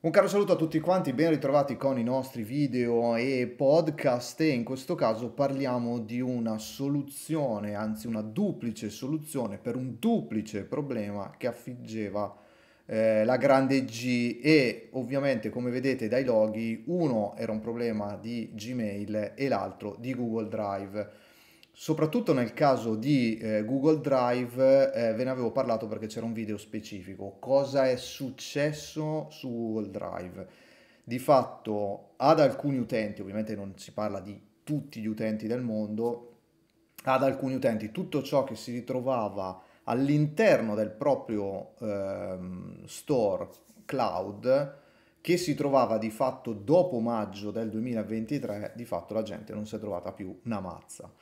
Un caro saluto a tutti quanti, ben ritrovati con i nostri video e podcast e in questo caso parliamo di una soluzione, anzi una duplice soluzione per un duplice problema che affliggeva eh, la grande G e ovviamente come vedete dai loghi uno era un problema di Gmail e l'altro di Google Drive. Soprattutto nel caso di eh, Google Drive eh, ve ne avevo parlato perché c'era un video specifico. Cosa è successo su Google Drive? Di fatto ad alcuni utenti, ovviamente non si parla di tutti gli utenti del mondo, ad alcuni utenti tutto ciò che si ritrovava all'interno del proprio eh, store cloud che si trovava di fatto dopo maggio del 2023, di fatto la gente non si è trovata più una mazza.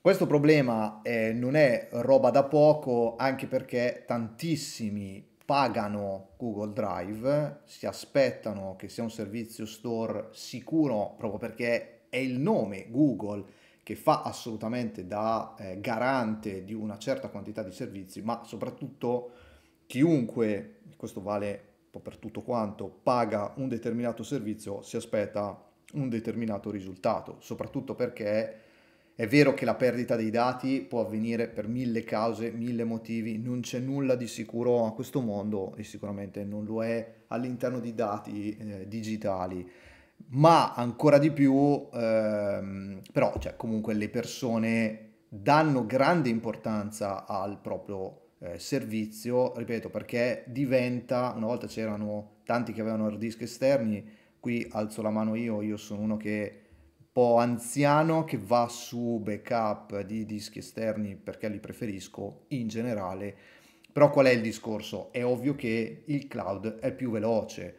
Questo problema eh, non è roba da poco, anche perché tantissimi pagano Google Drive, si aspettano che sia un servizio store sicuro proprio perché è il nome Google che fa assolutamente da eh, garante di una certa quantità di servizi, ma soprattutto chiunque, questo vale un po' per tutto quanto, paga un determinato servizio si aspetta un determinato risultato, soprattutto perché è vero che la perdita dei dati può avvenire per mille cause, mille motivi, non c'è nulla di sicuro a questo mondo e sicuramente non lo è all'interno di dati eh, digitali, ma ancora di più, ehm, però cioè, comunque le persone danno grande importanza al proprio eh, servizio, ripeto, perché diventa, una volta c'erano tanti che avevano hard disk esterni, qui alzo la mano io, io sono uno che po' anziano che va su backup di dischi esterni perché li preferisco in generale. Però qual è il discorso? È ovvio che il cloud è più veloce.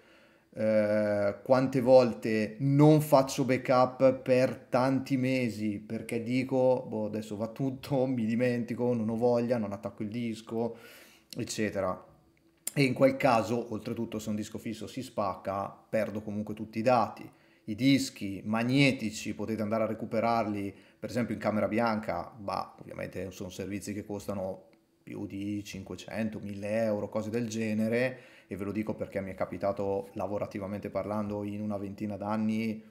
Eh, quante volte non faccio backup per tanti mesi perché dico boh, adesso va tutto, mi dimentico, non ho voglia, non attacco il disco, eccetera. E in quel caso, oltretutto, se un disco fisso si spacca, perdo comunque tutti i dati i dischi magnetici potete andare a recuperarli per esempio in camera bianca, ma ovviamente sono servizi che costano più di 500, 1000 euro, cose del genere, e ve lo dico perché mi è capitato lavorativamente parlando in una ventina d'anni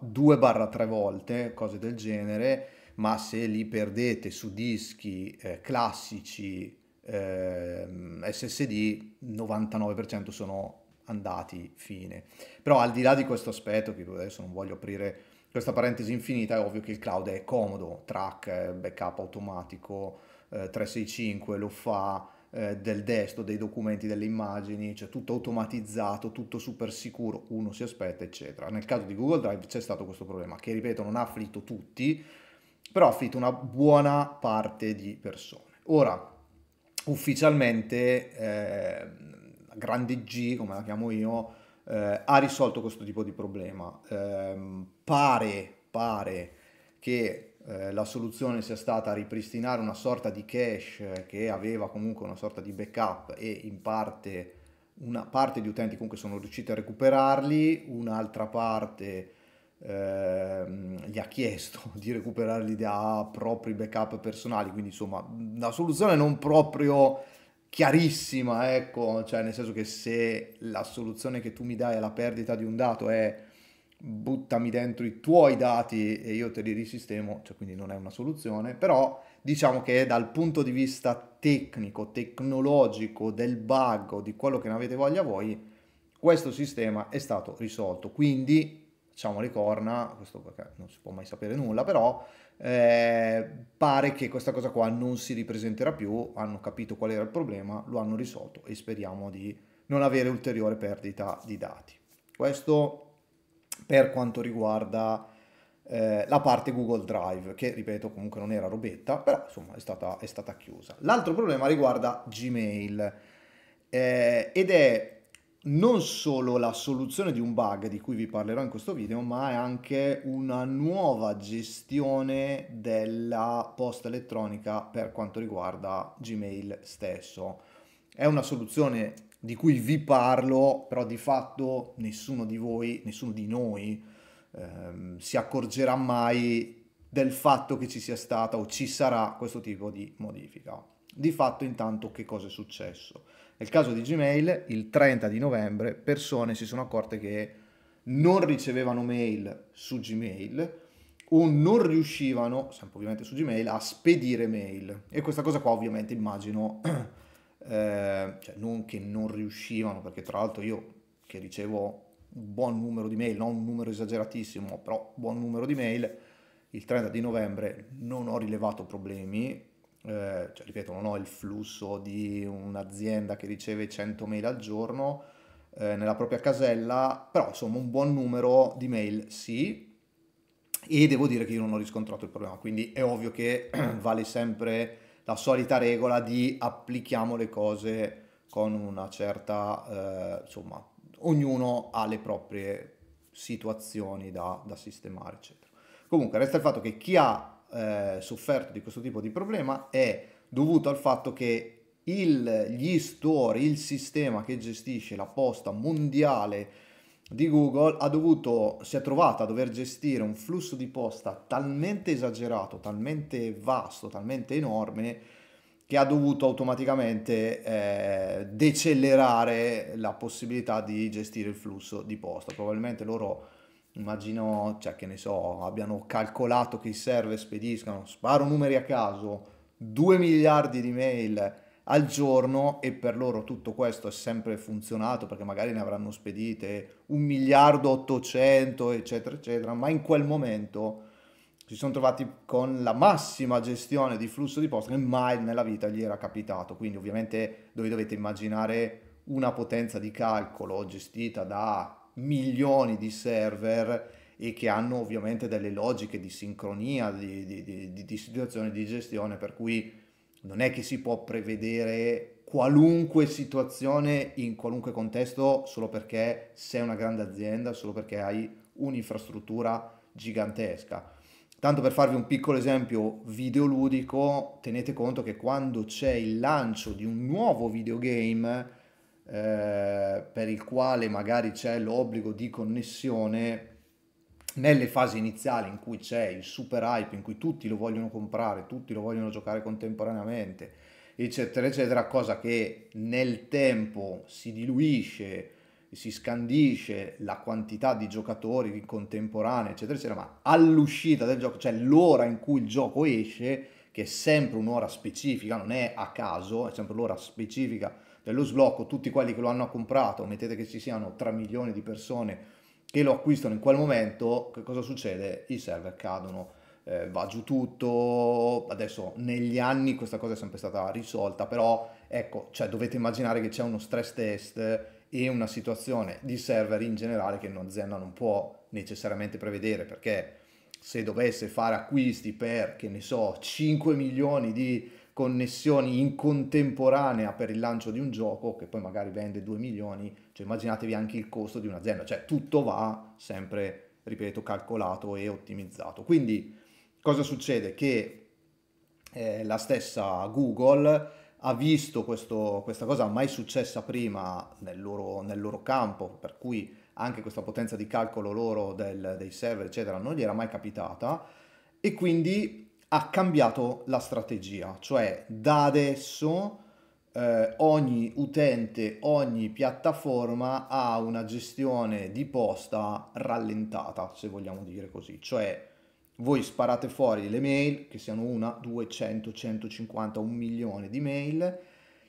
due barra tre volte, cose del genere, ma se li perdete su dischi eh, classici eh, SSD, 99% sono andati fine. Però al di là di questo aspetto, che adesso non voglio aprire questa parentesi infinita, è ovvio che il cloud è comodo, track, eh, backup automatico, eh, 365 lo fa, eh, del testo, dei documenti, delle immagini, cioè tutto automatizzato, tutto super sicuro, uno si aspetta, eccetera. Nel caso di Google Drive c'è stato questo problema, che ripeto non ha afflitto tutti, però ha afflitto una buona parte di persone. Ora, ufficialmente... Eh, grande G, come la chiamo io, eh, ha risolto questo tipo di problema. Eh, pare, pare che eh, la soluzione sia stata ripristinare una sorta di cache che aveva comunque una sorta di backup e in parte una parte di utenti comunque sono riusciti a recuperarli, un'altra parte ehm, gli ha chiesto di recuperarli da propri backup personali, quindi insomma la soluzione non proprio chiarissima, ecco, cioè nel senso che se la soluzione che tu mi dai alla perdita di un dato è buttami dentro i tuoi dati e io te li risistemo, cioè quindi non è una soluzione, però diciamo che dal punto di vista tecnico, tecnologico, del bug o di quello che ne avete voglia voi, questo sistema è stato risolto. Quindi Diciamo, le corna, questo perché non si può mai sapere nulla, però eh, pare che questa cosa qua non si ripresenterà più, hanno capito qual era il problema, lo hanno risolto e speriamo di non avere ulteriore perdita di dati. Questo per quanto riguarda eh, la parte Google Drive, che ripeto comunque non era robetta, però insomma è stata, è stata chiusa. L'altro problema riguarda Gmail eh, ed è non solo la soluzione di un bug di cui vi parlerò in questo video, ma è anche una nuova gestione della posta elettronica per quanto riguarda Gmail stesso. È una soluzione di cui vi parlo, però di fatto nessuno di voi, nessuno di noi ehm, si accorgerà mai del fatto che ci sia stata o ci sarà questo tipo di modifica. Di fatto intanto che cosa è successo? Nel caso di Gmail, il 30 di novembre, persone si sono accorte che non ricevevano mail su Gmail o non riuscivano, sempre ovviamente su Gmail, a spedire mail. E questa cosa qua ovviamente immagino, eh, cioè non che non riuscivano, perché tra l'altro io che ricevo un buon numero di mail, non un numero esageratissimo, però buon numero di mail, il 30 di novembre non ho rilevato problemi, eh, cioè, ripeto, non ho il flusso di un'azienda che riceve 100 mail al giorno eh, nella propria casella, però insomma un buon numero di mail sì, e devo dire che io non ho riscontrato il problema, quindi è ovvio che vale sempre la solita regola di applichiamo le cose con una certa, eh, insomma, ognuno ha le proprie situazioni da, da sistemare, eccetera. Comunque resta il fatto che chi ha eh, sofferto di questo tipo di problema è dovuto al fatto che il, gli store, il sistema che gestisce la posta mondiale di Google ha dovuto, si è trovata a dover gestire un flusso di posta talmente esagerato, talmente vasto, talmente enorme che ha dovuto automaticamente eh, decelerare la possibilità di gestire il flusso di posta. Probabilmente loro immagino, cioè che ne so, abbiano calcolato che i server spediscano, sparo numeri a caso, 2 miliardi di mail al giorno e per loro tutto questo è sempre funzionato perché magari ne avranno spedite 1 miliardo 800 eccetera eccetera, ma in quel momento si sono trovati con la massima gestione di flusso di posta che mai nella vita gli era capitato, quindi ovviamente dove dovete immaginare una potenza di calcolo gestita da milioni di server e che hanno ovviamente delle logiche di sincronia, di, di, di, di situazioni di gestione, per cui non è che si può prevedere qualunque situazione in qualunque contesto solo perché sei una grande azienda, solo perché hai un'infrastruttura gigantesca. Tanto per farvi un piccolo esempio videoludico, tenete conto che quando c'è il lancio di un nuovo videogame, eh, per il quale magari c'è l'obbligo di connessione nelle fasi iniziali in cui c'è il super hype, in cui tutti lo vogliono comprare, tutti lo vogliono giocare contemporaneamente, eccetera, eccetera, cosa che nel tempo si diluisce, si scandisce la quantità di giocatori contemporanei, eccetera, eccetera, ma all'uscita del gioco, cioè l'ora in cui il gioco esce, che è sempre un'ora specifica, non è a caso, è sempre l'ora specifica dello cioè, sblocco, tutti quelli che lo hanno comprato, mettete che ci siano 3 milioni di persone che lo acquistano in quel momento, che cosa succede? I server cadono, eh, va giù tutto, adesso negli anni questa cosa è sempre stata risolta, però ecco, cioè, dovete immaginare che c'è uno stress test e una situazione di server in generale che un'azienda non può necessariamente prevedere perché se dovesse fare acquisti per, che ne so, 5 milioni di connessioni in contemporanea per il lancio di un gioco che poi magari vende 2 milioni, cioè immaginatevi anche il costo di un'azienda, cioè tutto va sempre, ripeto, calcolato e ottimizzato. Quindi cosa succede? Che eh, la stessa Google ha visto questo, questa cosa mai successa prima nel loro, nel loro, campo, per cui anche questa potenza di calcolo loro del, dei server, eccetera, non gli era mai capitata e quindi ha cambiato la strategia, cioè da adesso eh, ogni utente, ogni piattaforma ha una gestione di posta rallentata, se vogliamo dire così, cioè voi sparate fuori le mail, che siano una, 200, 150, un milione di mail,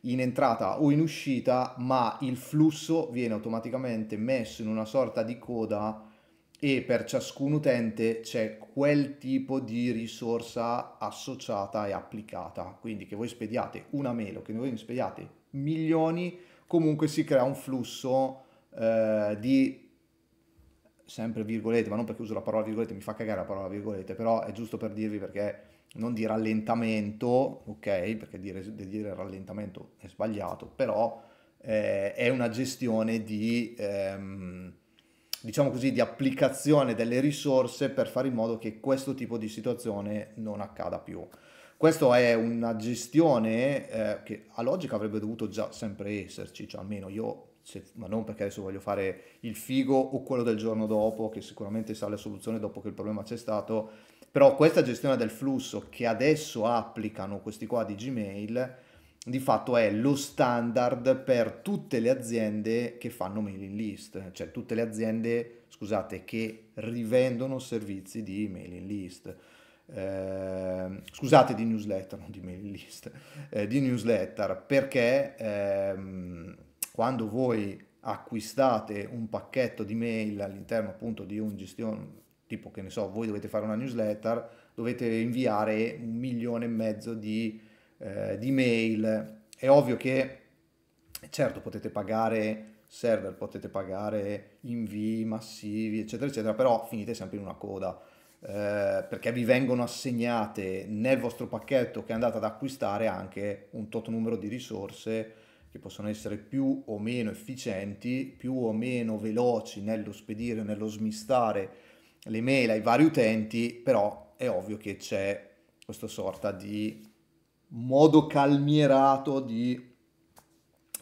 in entrata o in uscita, ma il flusso viene automaticamente messo in una sorta di coda e per ciascun utente c'è quel tipo di risorsa associata e applicata. Quindi che voi spediate una mail o che voi spediate milioni, comunque si crea un flusso eh, di sempre virgolette, ma non perché uso la parola virgolette, mi fa cagare la parola virgolette, però è giusto per dirvi perché non di rallentamento, ok? Perché dire, dire rallentamento è sbagliato, però eh, è una gestione di... Ehm, diciamo così, di applicazione delle risorse per fare in modo che questo tipo di situazione non accada più. Questa è una gestione eh, che a logica avrebbe dovuto già sempre esserci, cioè almeno io, se, ma non perché adesso voglio fare il figo o quello del giorno dopo, che sicuramente sarà la soluzione dopo che il problema c'è stato, però questa gestione del flusso che adesso applicano questi qua di Gmail di fatto è lo standard per tutte le aziende che fanno mailing list, cioè tutte le aziende, scusate, che rivendono servizi di mailing list. Eh, scusate di newsletter, non di mailing list, eh, di newsletter, perché ehm, quando voi acquistate un pacchetto di mail all'interno appunto di un gestione, tipo che ne so, voi dovete fare una newsletter, dovete inviare un milione e mezzo di eh, di mail. È ovvio che, certo, potete pagare server, potete pagare invii massivi, eccetera, eccetera, però finite sempre in una coda. Eh, perché vi vengono assegnate nel vostro pacchetto che andate ad acquistare anche un tot numero di risorse che possono essere più o meno efficienti, più o meno veloci nello spedire, nello smistare le mail ai vari utenti, però è ovvio che c'è questa sorta di modo calmierato di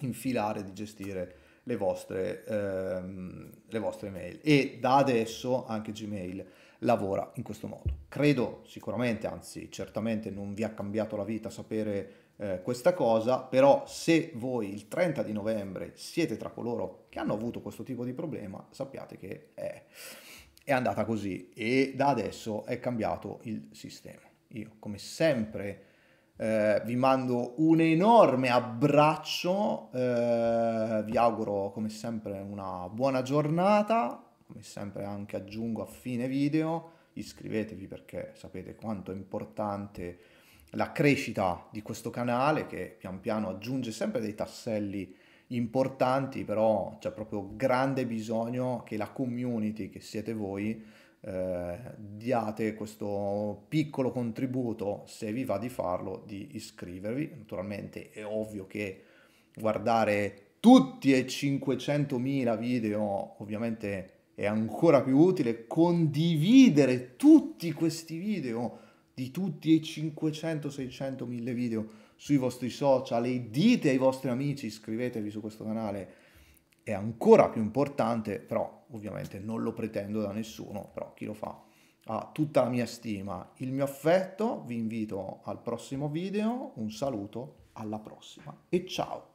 infilare, di gestire le vostre, ehm, le vostre mail. E da adesso anche Gmail lavora in questo modo. Credo sicuramente, anzi certamente non vi ha cambiato la vita sapere eh, questa cosa, però se voi il 30 di novembre siete tra coloro che hanno avuto questo tipo di problema, sappiate che è, è andata così e da adesso è cambiato il sistema. Io come sempre eh, vi mando un enorme abbraccio, eh, vi auguro come sempre una buona giornata, come sempre anche aggiungo a fine video, iscrivetevi perché sapete quanto è importante la crescita di questo canale che pian piano aggiunge sempre dei tasselli importanti, però c'è proprio grande bisogno che la community che siete voi eh, diate questo piccolo contributo, se vi va di farlo, di iscrivervi. Naturalmente è ovvio che guardare tutti e 500.000 video ovviamente è ancora più utile condividere tutti questi video di tutti e 500, 600.000 video sui vostri social e dite ai vostri amici iscrivetevi su questo canale è ancora più importante, però ovviamente non lo pretendo da nessuno, però chi lo fa ha tutta la mia stima, il mio affetto, vi invito al prossimo video, un saluto, alla prossima e ciao!